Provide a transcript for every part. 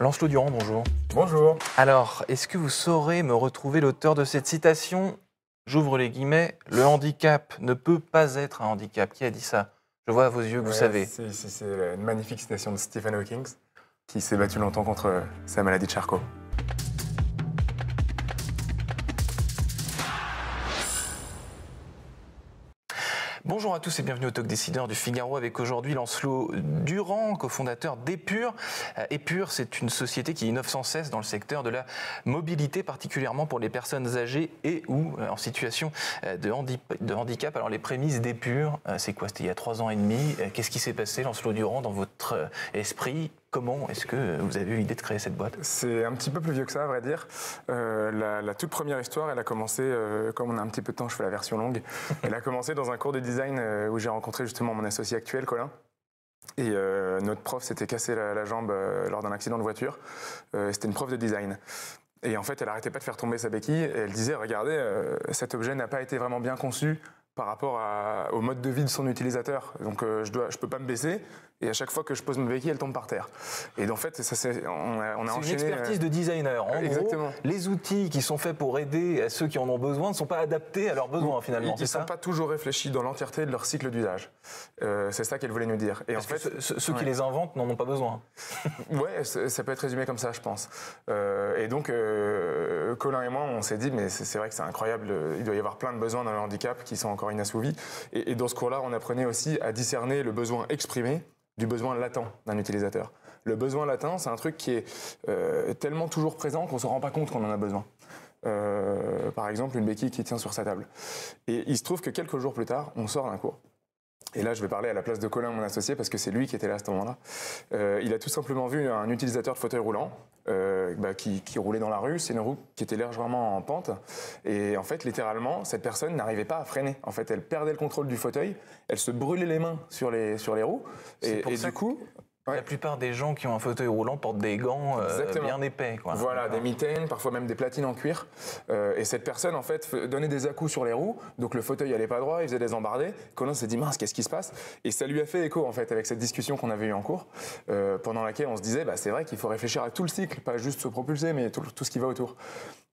Lancelot Durand, bonjour. Bonjour. Alors, est-ce que vous saurez me retrouver l'auteur de cette citation J'ouvre les guillemets, le handicap ne peut pas être un handicap. Qui a dit ça Je vois à vos yeux que vous savez. C'est une magnifique citation de Stephen Hawking, qui s'est battu longtemps contre sa maladie de Charcot. Bonjour à tous et bienvenue au Talk Décideur du Figaro avec aujourd'hui Lancelot Durand, cofondateur d'Epure. Euh, Epure, c'est une société qui innove sans cesse dans le secteur de la mobilité, particulièrement pour les personnes âgées et ou euh, en situation euh, de, de handicap. Alors les prémices d'Epure, c'est quoi C'était il y a trois ans et demi. Qu'est-ce qui s'est passé, Lancelot Durand, dans votre esprit Comment est-ce que vous avez eu l'idée de créer cette boîte C'est un petit peu plus vieux que ça, à vrai dire. Euh, la, toute première histoire, elle a commencé, euh, comme on a un petit peu de temps, je fais la version longue, elle a commencé dans un cours de design euh, où j'ai rencontré justement mon associé actuel, Colin. Et notre prof s'était cassé la, jambe lors d'un accident de voiture. C'était une prof de design. Et en fait, elle arrêtait pas de faire tomber sa béquille. elle disait, regardez, cet objet n'a pas été vraiment bien conçu par rapport au mode de vie de son utilisateur. Donc je ne je peux pas me baisser, et à chaque fois que je pose mon béquille, elle tombe par terre. Et en fait, ça, on a, on a enchaîné. C'est une expertise euh, de designer. En Exactement. Gros, les outils qui sont faits pour aider à ceux qui en ont besoin ne sont pas adaptés à leurs besoins finalement. Ils ne sont pas toujours réfléchis dans l'entièreté de leur cycle d'usage. Euh, c'est ça qu'elle voulait nous dire. Et en fait, ceux qui les inventent n'en ont pas besoin. ouais, ça peut être résumé comme ça, je pense. Euh, et donc, Colin et moi, on s'est dit, mais c'est vrai que c'est incroyable. Il doit y avoir plein de besoins dans le handicap qui sont encore inassouvis. Et, et dans ce cours-là, on apprenait aussi à discerner le besoin exprimé du besoin latent d'un utilisateur. Le besoin latent, c'est un truc qui est euh, tellement toujours présent qu'on ne se rend pas compte qu'on en a besoin. Euh, par exemple, une béquille qui tient sur sa table. Et il se trouve que quelques jours plus tard, on sort d'un cours et là, je vais parler à la place de Colin, mon associé, parce que c'est lui qui était là à ce moment-là. Euh, il a tout simplement vu un utilisateur de fauteuil roulant euh, bah, qui, roulait dans la rue. C'est une roue qui était largement en pente. Et en fait, littéralement, cette personne n'arrivait pas à freiner. En fait, elle perdait le contrôle du fauteuil. Elle se brûlait les mains sur les, sur les roues. Et, du coup, la plupart des gens qui ont un fauteuil roulant portent des gants euh, bien épais. Voilà, des mitaines, parfois même des platines en cuir. Euh, et cette personne, en fait, donnait des à sur les roues, donc le fauteuil n'allait pas droit, il faisait des embardés. Colin s'est dit, mince, qu'est-ce qui se passe Et ça lui a fait écho, en fait, avec cette discussion qu'on avait eue en cours, euh, pendant laquelle on se disait, bah, c'est vrai qu'il faut réfléchir à tout le cycle, pas juste se propulser, mais tout, ce qui va autour.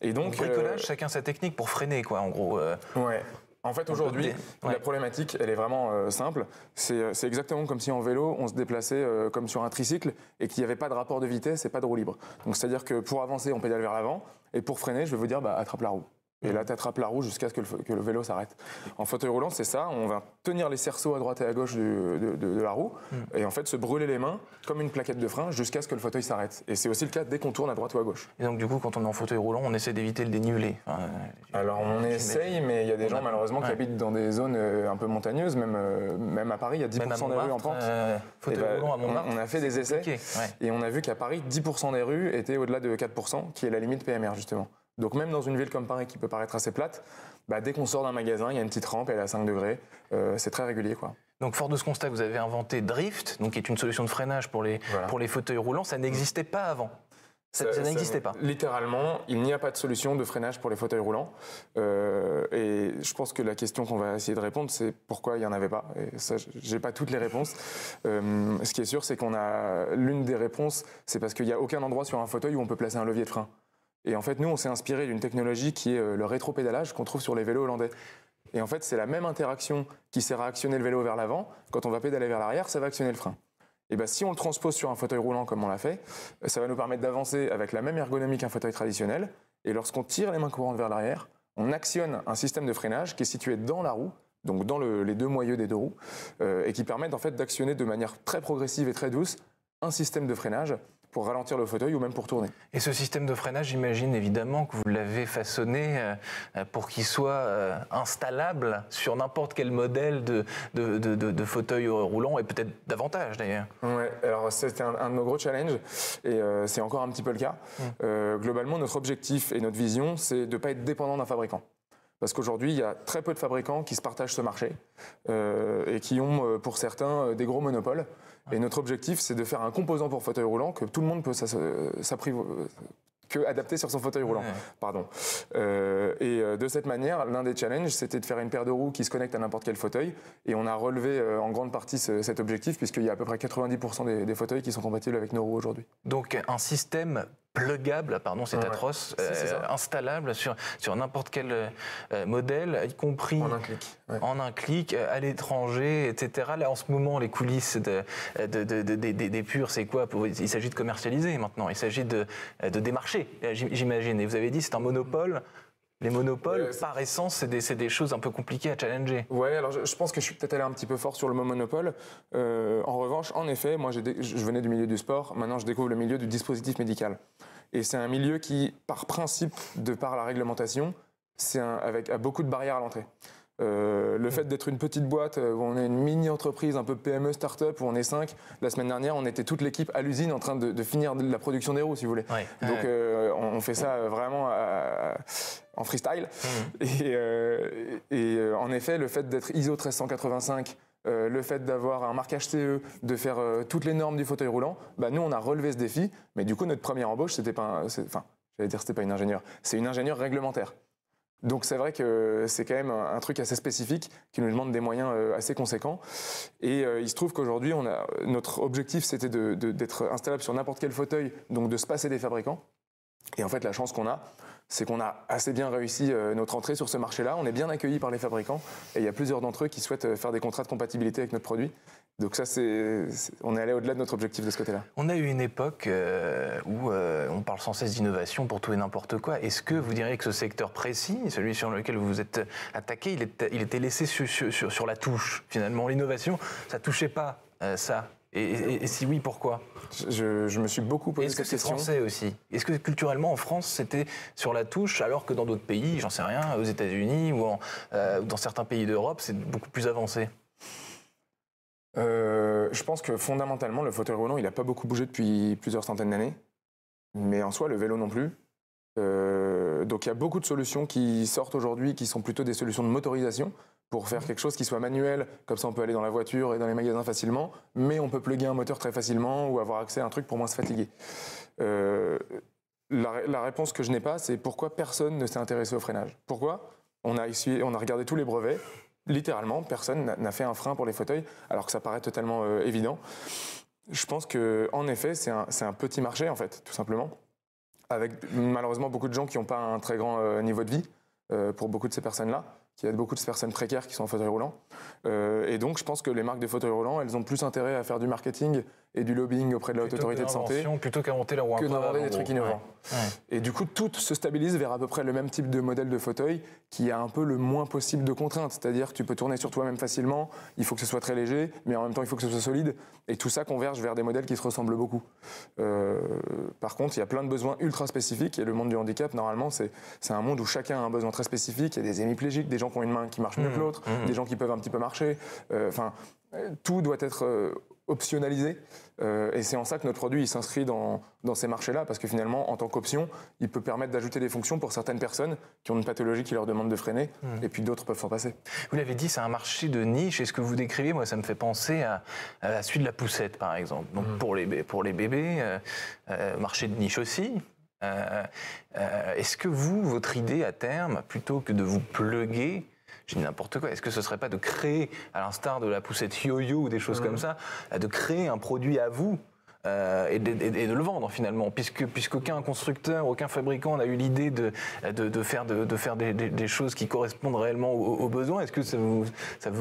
Et donc. bricolage, chacun sa technique pour freiner, quoi, en gros. Ouais. En fait, aujourd'hui, la problématique, elle est vraiment euh, simple. Euh, c'est exactement comme si en vélo, on se déplaçait euh, comme sur un tricycle et qu'il n'y avait pas de rapport de vitesse et pas de roue libre. Donc, c'est-à-dire que pour avancer, on pédale vers l'avant et pour freiner, je vais vous dire, bah, attrape la roue. Et là, tu attrapes la roue jusqu'à ce que le, vélo s'arrête. En fauteuil roulant, c'est ça. On va tenir les cerceaux à droite et à gauche de, la roue mm. et en fait se brûler les mains comme une plaquette de frein jusqu'à ce que le fauteuil s'arrête. Et c'est aussi le cas dès qu'on tourne à droite ou à gauche. Et donc, du coup, quand on est en fauteuil roulant, on essaie d'éviter le dénivelé. Euh, Alors, on essaye, mais il y a des gens, malheureusement, qui habitent dans des zones euh, un peu montagneuses. Même, euh, même à Paris, il y a 10% des rues en pente. fauteuil eh ben, roulant à Montmartre. On, a fait des essais et on a vu qu'à Paris, 10% des rues étaient au-delà de 4%, qui est la limite PMR, justement. Donc même dans une ville comme Paris qui peut paraître assez plate, bah, dès qu'on sort d'un magasin, il y a une petite rampe, elle est à 5 degrés, euh, c'est très régulier quoi. Donc fort de ce constat, vous avez inventé Drift, donc qui est une solution de freinage pour les, pour les fauteuils roulants, ça n'existait pas avant. Ça, n'existait pas. Littéralement, il n'y a pas de solution de freinage pour les fauteuils roulants. Euh, et je pense que la question qu'on va essayer de répondre, c'est pourquoi il n'y en avait pas. Et ça, j'ai pas toutes les réponses. Euh, ce qui est sûr, c'est qu'on a l'une des réponses, c'est parce qu'il n'y a aucun endroit sur un fauteuil où on peut placer un levier de frein. Et en fait, nous, on s'est inspiré d'une technologie qui est euh, le rétropédalage qu'on trouve sur les vélos hollandais. Et en fait, c'est la même interaction qui sert à actionner le vélo vers l'avant. Quand on va pédaler vers l'arrière, ça va actionner le frein. Et bien, bah, si on le transpose sur un fauteuil roulant comme on l'a fait, euh, ça va nous permettre d'avancer avec la même ergonomie qu'un fauteuil traditionnel. Et lorsqu'on tire les mains courantes vers l'arrière, on actionne un système de freinage qui est situé dans la roue, donc dans les deux moyeux des deux roues, euh, et qui permet en fait d'actionner de manière très progressive et très douce un système de freinage pour ralentir le fauteuil ou même pour tourner. Et ce système de freinage, j'imagine évidemment que vous l'avez façonné euh, euh, pour qu'il soit euh, installable sur n'importe quel modèle de, de, de, fauteuil roulant et peut-être davantage d'ailleurs. Ouais, alors c'était un, de nos gros challenges et c'est encore un petit peu le cas. Mmh. globalement, notre objectif et notre vision, c'est de ne pas être dépendant d'un fabricant. Parce qu'aujourd'hui, il y a très peu de fabricants qui se partagent ce marché euh, et qui ont, euh, pour certains, euh, des gros monopoles. Et notre objectif, c'est de faire un composant pour fauteuil roulant que tout le monde peut s'apprivoiser que adapter sur son fauteuil roulant. Pardon. et de cette manière, l'un des challenges, c'était de faire une paire de roues qui se connecte à n'importe quel fauteuil. Et on a relevé en grande partie cet objectif, puisqu'il y a à peu près 90% des, des, fauteuils qui sont compatibles avec nos roues aujourd'hui. Donc un système pluggable, pardon, c'est atroce, euh, installable sur, sur n'importe quel euh, modèle, y compris en un clic, en un clic euh, à l'étranger, etc. Là, en ce moment, les coulisses de, de, de, de des purs, c'est quoi Il s'agit de commercialiser maintenant, il s'agit de, démarcher, j'imagine. Et vous avez dit, c'est un monopole les monopoles, par essence, c'est des, des, choses un peu compliquées à challenger. Oui, alors je, pense que je suis peut-être allé un petit peu fort sur le mot monopole. Euh, en revanche, en effet, moi je venais du milieu du sport, maintenant je découvre le milieu du dispositif médical. Et c'est un milieu qui, par principe, de par la réglementation, c'est avec a beaucoup de barrières à l'entrée. Euh, le fait d'être une petite boîte, euh, où on est une mini-entreprise, un peu PME, start-up, où on est 5. La semaine dernière, on était toute l'équipe à l'usine en train de, de, finir la production des roues, si vous voulez. Donc euh, on, fait ça vraiment en freestyle. Mmh. Et, et en effet, le fait d'être ISO 1385, le fait d'avoir un marquage CE, de faire toutes les normes du fauteuil roulant, bah, nous on a relevé ce défi, mais du coup notre première embauche, c'était pas, enfin, j'allais dire c'était pas une ingénieure, c'est une ingénieure réglementaire. Donc c'est vrai que c'est quand même un, truc assez spécifique qui nous demande des moyens euh, assez conséquents. Et euh, il se trouve qu'aujourd'hui, euh, notre objectif, c'était d'être installable sur n'importe quel fauteuil, donc de se passer des fabricants. Et en fait, la chance qu'on a, c'est qu'on a assez bien réussi euh, notre entrée sur ce marché-là. On est bien accueilli par les fabricants et il y a plusieurs d'entre eux qui souhaitent euh, faire des contrats de compatibilité avec notre produit. Donc ça, c'est, on est allé au-delà de notre objectif de ce côté-là. On a eu une époque euh, où on parle sans cesse d'innovation pour tout et n'importe quoi. Est-ce que vous diriez que ce secteur précis, celui sur lequel vous vous êtes attaqué, il, était laissé sur, la touche Finalement, l'innovation, ça touchait pas ça et, si oui, pourquoi je, me suis beaucoup posé cette question. Est-ce que c'est français aussi Est-ce que culturellement en France c'était sur la touche alors que dans d'autres pays, j'en sais rien, aux États-Unis ou euh, dans certains pays d'Europe, c'est beaucoup plus avancé euh, Je pense que fondamentalement, le fauteuil roulant, il n'a pas beaucoup bougé depuis plusieurs centaines d'années. Mais en soi, le vélo non plus. Euh, donc il y a beaucoup de solutions qui sortent aujourd'hui qui sont plutôt des solutions de motorisation pour faire mhm. quelque chose qui soit manuel, comme ça on peut aller dans la voiture et dans les magasins facilement, mais on peut plugger un moteur très facilement ou avoir accès à un truc pour moins se fatiguer. Euh, la, réponse que je n'ai pas, c'est pourquoi personne ne s'est intéressé au freinage. Pourquoi on a, on a regardé tous les brevets, littéralement, personne n'a fait un frein pour les fauteuils, alors que ça paraît totalement euh, évident. Je pense qu'en effet, c'est un petit marché, en fait, tout simplement avec malheureusement beaucoup de gens qui n'ont pas un très grand euh, niveau de vie euh, pour beaucoup de ces personnes-là, qui a beaucoup de ces personnes précaires qui sont en fauteuil roulant. Euh, et donc, je pense que les marques de fauteuil roulant, elles ont plus intérêt à faire du marketing et du lobbying auprès de l'autorité de santé plutôt qu'à monter que d'inventer des trucs innovants. Et du coup, tout se stabilise vers à peu près le même type de modèle de fauteuil qui a un peu le moins possible de contraintes. C'est-à-dire, tu peux tourner sur toi-même facilement. Il faut que ce soit très léger, mais en même temps, il faut que ce soit solide. Et tout ça converge vers des modèles qui se ressemblent beaucoup. Euh, par contre, il y a plein de besoins ultra spécifiques et le monde du handicap, normalement, c'est un monde où chacun a un besoin très spécifique. Il y a des hémiplégiques, des gens qui ont une main qui marche mieux que mmh, l'autre, mmh. des gens qui peuvent un petit peu marcher. Euh, enfin, tout doit être euh, optionnalisé. Euh, et c'est en ça que notre produit s'inscrit dans, ces marchés-là, parce que finalement, en tant qu'option, il peut permettre d'ajouter des fonctions pour certaines personnes qui ont une pathologie qui leur demande de freiner, hmm. et puis d'autres peuvent s'en passer. Vous l'avez dit, c'est un marché de niche, et ce que vous décrivez, moi, ça me fait penser à, la suite de la poussette, par exemple. Donc hmm. pour, les, pour les bébés, euh, marché de niche aussi, Est-ce que vous, votre idée à terme, plutôt que de vous pluguer j'ai n'importe quoi. Est-ce que ce serait pas de créer, à l'instar de la poussette yo-yo ou des choses comme ça, de créer un produit à vous euh, et, de, le vendre finalement, puisque puisqu'aucun constructeur, aucun fabricant n'a eu l'idée de, faire, de, faire des, choses qui correspondent réellement aux, besoins. Est-ce que ça vous,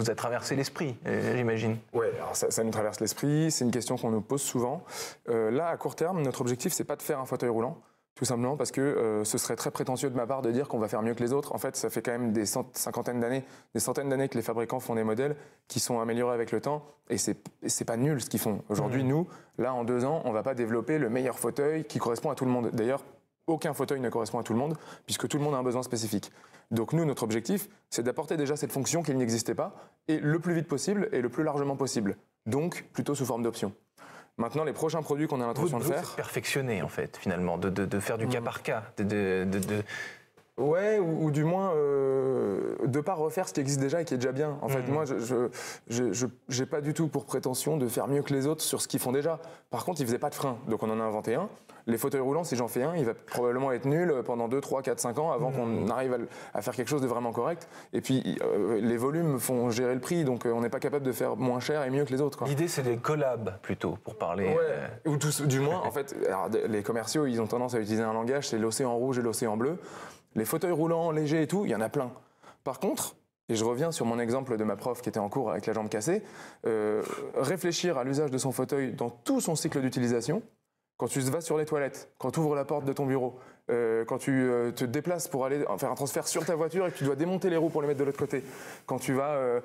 a traversé l'esprit, euh, j'imagine Oui, alors ça, nous traverse l'esprit, c'est une question qu'on nous pose souvent. Euh, là, à court terme, notre objectif, c'est pas de faire un fauteuil roulant. Tout simplement parce que euh, ce serait très prétentieux de ma part de dire qu'on va faire mieux que les autres. En fait, ça fait quand même des cinquantaines d'années, des centaines d'années que les fabricants font des modèles qui sont améliorés avec le temps et c'est pas nul ce qu'ils font. Aujourd'hui, mmh. nous, là en deux ans, on va pas développer le meilleur fauteuil qui correspond à tout le monde. D'ailleurs, aucun fauteuil ne correspond à tout le monde, puisque tout le monde a un besoin spécifique. Donc nous, notre objectif, c'est d'apporter déjà cette fonction qui n'existait pas, et le plus vite possible, et le plus largement possible. Donc, plutôt sous forme d'options. Maintenant, les prochains produits qu'on a l'intention de faire. Perfectionner, en fait, finalement, de, faire du mm. cas par cas, de, de Ouais, ou, du moins euh, de pas refaire ce qui existe déjà et qui est déjà bien. En fait, mhm. moi, je n'ai pas du tout pour prétention de faire mieux que les autres sur ce qu'ils font déjà. Par contre, ils faisaient pas de frein, donc on en a inventé un. Les fauteuils roulants, si j'en fais un, il va probablement être nul pendant 2, 3, 4, 5 ans avant mhm. qu'on arrive à, faire quelque chose de vraiment correct. Et puis, euh, les volumes font gérer le prix, donc euh, on n'est pas capable de faire moins cher et mieux que les autres. L'idée, c'est des collabs plutôt pour parler. Ouais. Euh, ou du moins, en fait, les commerciaux, ils ont tendance à utiliser un langage, c'est l'océan rouge et l'océan bleu. Les fauteuils roulants, légers et tout, il y en a plein. Par contre, et je reviens sur mon exemple de ma prof qui était en cours avec la jambe cassée, euh, réfléchir à l'usage de son fauteuil dans tout son cycle d'utilisation, quand tu vas sur les toilettes, quand tu ouvres la porte de ton bureau, euh, quand tu euh, te déplaces pour aller faire un transfert sur ta voiture et que tu dois démonter les roues pour les mettre de l'autre côté, quand tu vas euh,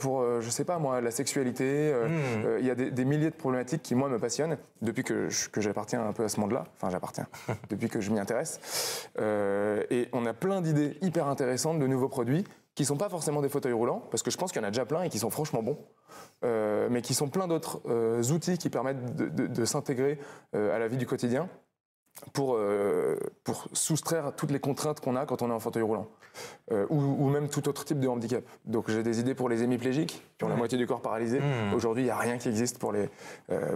pour, je sais pas moi, la sexualité, hmm. il y a des, milliers de problématiques qui, moi, me passionnent depuis que, que j'appartiens un peu à ce monde-là, enfin j'appartiens, depuis que je m'y intéresse. et on a plein d'idées hyper intéressantes de nouveaux produits qui sont pas forcément des fauteuils roulants, parce que je pense qu'il y en a déjà plein et qui sont franchement bons, euh, mais qui sont plein d'autres euh, outils qui permettent de, s'intégrer euh, à la vie du quotidien pour, pour soustraire toutes les contraintes qu'on a quand on est en fauteuil roulant, ou, même tout autre type de handicap. Donc j'ai des idées pour les hémiplégiques, qui ont la moitié du corps paralysé. Hmm. Aujourd'hui, il n'y a rien qui existe pour, les,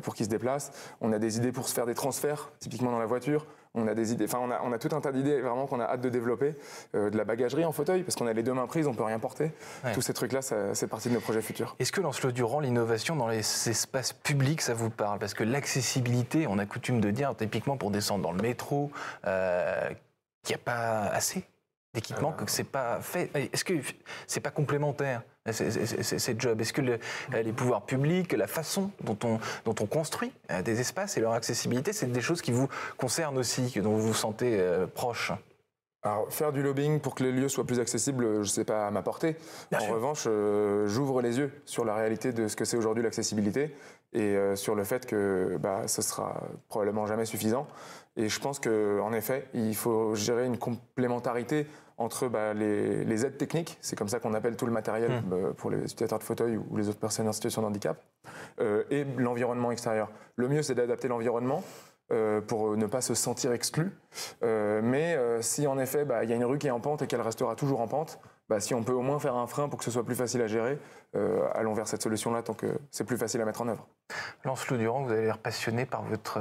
pour qu'ils se déplacent. On a des idées pour se faire des transferts, typiquement dans la voiture on a des idées, enfin on a, tout un tas d'idées vraiment qu'on a hâte de développer, euh, de la bagagerie en fauteuil, parce qu'on a les deux mains prises, on peut rien porter. Tous ces trucs-là, c'est partie de nos projets futurs. Est-ce que Lancelot Durand, l'innovation dans les espaces publics, ça vous parle Parce que l'accessibilité, on a coutume de dire, typiquement pour descendre dans le métro, il euh, qu'il n'y a pas assez d'équipement, euh. que c'est pas fait. Est-ce que c'est pas complémentaire ces jobs Est-ce que euh, les pouvoirs publics, la façon dont on, dont on construit euh, des espaces et leur accessibilité, c'est des choses qui vous concernent aussi, dont vous vous sentez euh, proche alors, faire du lobbying pour que les lieux soient plus accessibles, je ne sais pas à ma portée. en revanche, j'ouvre les yeux sur la réalité de ce que c'est aujourd'hui l'accessibilité et sur le fait que bah, ce sera probablement jamais suffisant. Et je pense qu'en effet, il faut gérer une complémentarité entre bah, les, aides techniques, c'est comme ça qu'on appelle tout le matériel hmm. bah, pour les utilisateurs de fauteuils ou les autres personnes en situation de handicap, euh, et l'environnement extérieur. Le mieux, c'est d'adapter l'environnement. Euh, pour euh, ne pas se sentir exclu. mais si en effet bah, il y a une rue qui est en pente et qu'elle restera toujours en pente, si on peut au moins faire un frein pour que ce soit plus facile à gérer, allons vers cette solution-là tant que c'est plus facile à mettre en œuvre. Lancelot Durand, vous avez l'air passionné par votre,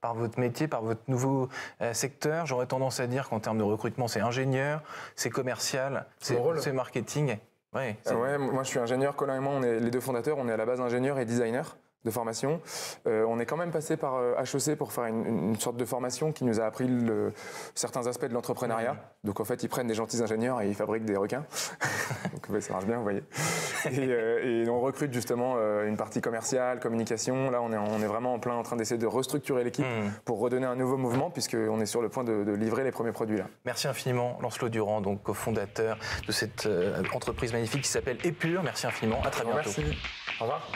par votre métier, par votre nouveau euh, secteur. J'aurais tendance à dire qu'en termes de recrutement, c'est ingénieur, c'est commercial, c'est marketing. Ah moi je suis ingénieur, Colin et moi, on est les deux fondateurs, on est à la base ingénieur et designer de formation. Euh, on est quand même passé par HEC euh, pour faire une, sorte de formation qui nous a appris certains aspects de l'entrepreneuriat. Donc en fait, ils prennent des gentils ingénieurs et ils fabriquent des requins. Donc ça marche bien, vous voyez. Et, euh, on recrute justement une partie commerciale, communication. Là, on est, vraiment en plein en train d'essayer de restructurer l'équipe hmm. pour redonner un nouveau mouvement puisqu'on est sur le point de, livrer les premiers produits là. Merci infiniment, Lancelot Durand, donc cofondateur de cette entreprise magnifique qui s'appelle Épure. Merci infiniment. À très bientôt. Merci. Au revoir.